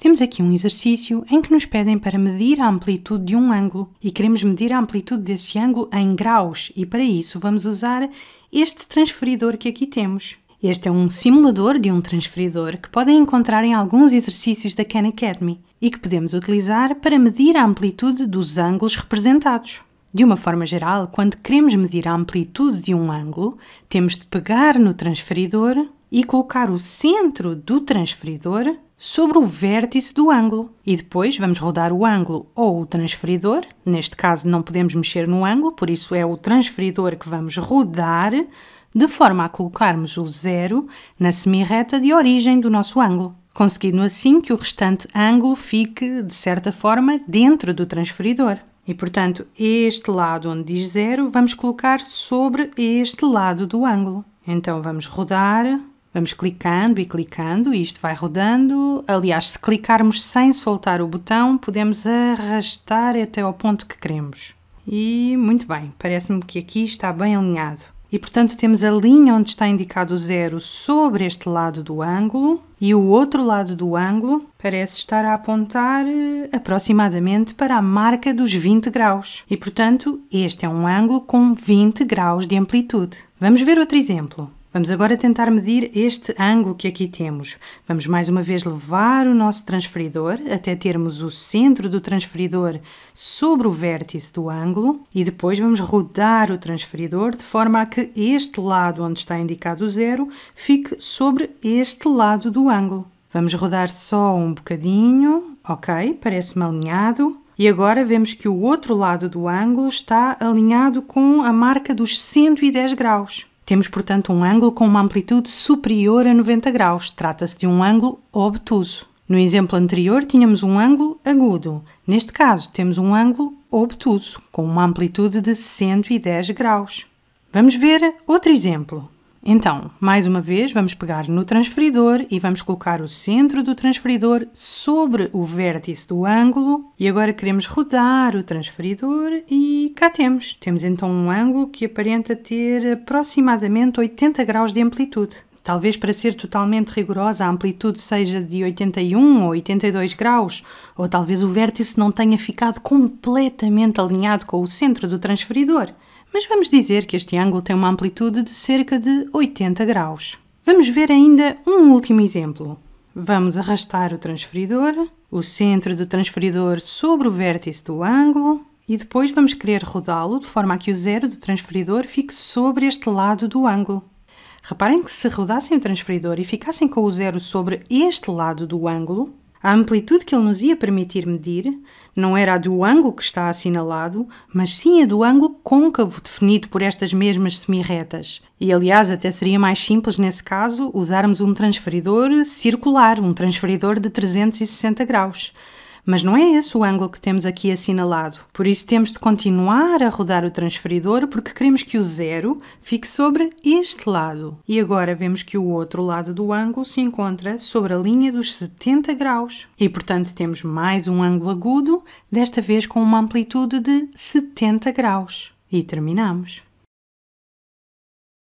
Temos aqui um exercício em que nos pedem para medir a amplitude de um ângulo e queremos medir a amplitude desse ângulo em graus e para isso vamos usar este transferidor que aqui temos. Este é um simulador de um transferidor que podem encontrar em alguns exercícios da Khan Academy e que podemos utilizar para medir a amplitude dos ângulos representados. De uma forma geral, quando queremos medir a amplitude de um ângulo, temos de pegar no transferidor e colocar o centro do transferidor sobre o vértice do ângulo e depois vamos rodar o ângulo ou o transferidor. Neste caso não podemos mexer no ângulo, por isso é o transferidor que vamos rodar de forma a colocarmos o zero na semirreta de origem do nosso ângulo, conseguindo assim que o restante ângulo fique, de certa forma, dentro do transferidor. E, portanto, este lado onde diz zero, vamos colocar sobre este lado do ângulo. Então, vamos rodar Vamos clicando e clicando e isto vai rodando. Aliás, se clicarmos sem soltar o botão, podemos arrastar até ao ponto que queremos. E muito bem, parece-me que aqui está bem alinhado. E portanto temos a linha onde está indicado o zero sobre este lado do ângulo e o outro lado do ângulo parece estar a apontar eh, aproximadamente para a marca dos 20 graus. E portanto este é um ângulo com 20 graus de amplitude. Vamos ver outro exemplo. Vamos agora tentar medir este ângulo que aqui temos. Vamos mais uma vez levar o nosso transferidor até termos o centro do transferidor sobre o vértice do ângulo e depois vamos rodar o transferidor de forma a que este lado onde está indicado o zero fique sobre este lado do ângulo. Vamos rodar só um bocadinho, ok, parece-me alinhado. E agora vemos que o outro lado do ângulo está alinhado com a marca dos 110 graus. Temos, portanto, um ângulo com uma amplitude superior a 90 graus. Trata-se de um ângulo obtuso. No exemplo anterior, tínhamos um ângulo agudo. Neste caso, temos um ângulo obtuso, com uma amplitude de 110 graus. Vamos ver outro exemplo. Então, mais uma vez, vamos pegar no transferidor e vamos colocar o centro do transferidor sobre o vértice do ângulo. E agora queremos rodar o transferidor e cá temos. Temos então um ângulo que aparenta ter aproximadamente 80 graus de amplitude. Talvez para ser totalmente rigorosa a amplitude seja de 81 ou 82 graus, ou talvez o vértice não tenha ficado completamente alinhado com o centro do transferidor mas vamos dizer que este ângulo tem uma amplitude de cerca de 80 graus. Vamos ver ainda um último exemplo. Vamos arrastar o transferidor, o centro do transferidor sobre o vértice do ângulo e depois vamos querer rodá-lo de forma a que o zero do transferidor fique sobre este lado do ângulo. Reparem que se rodassem o transferidor e ficassem com o zero sobre este lado do ângulo, a amplitude que ele nos ia permitir medir não era a do ângulo que está assinalado, mas sim a do ângulo côncavo definido por estas mesmas semirretas. E aliás, até seria mais simples nesse caso usarmos um transferidor circular, um transferidor de 360 graus. Mas não é esse o ângulo que temos aqui assinalado. Por isso temos de continuar a rodar o transferidor porque queremos que o zero fique sobre este lado. E agora vemos que o outro lado do ângulo se encontra sobre a linha dos 70 graus. E portanto temos mais um ângulo agudo, desta vez com uma amplitude de 70 graus. E terminamos.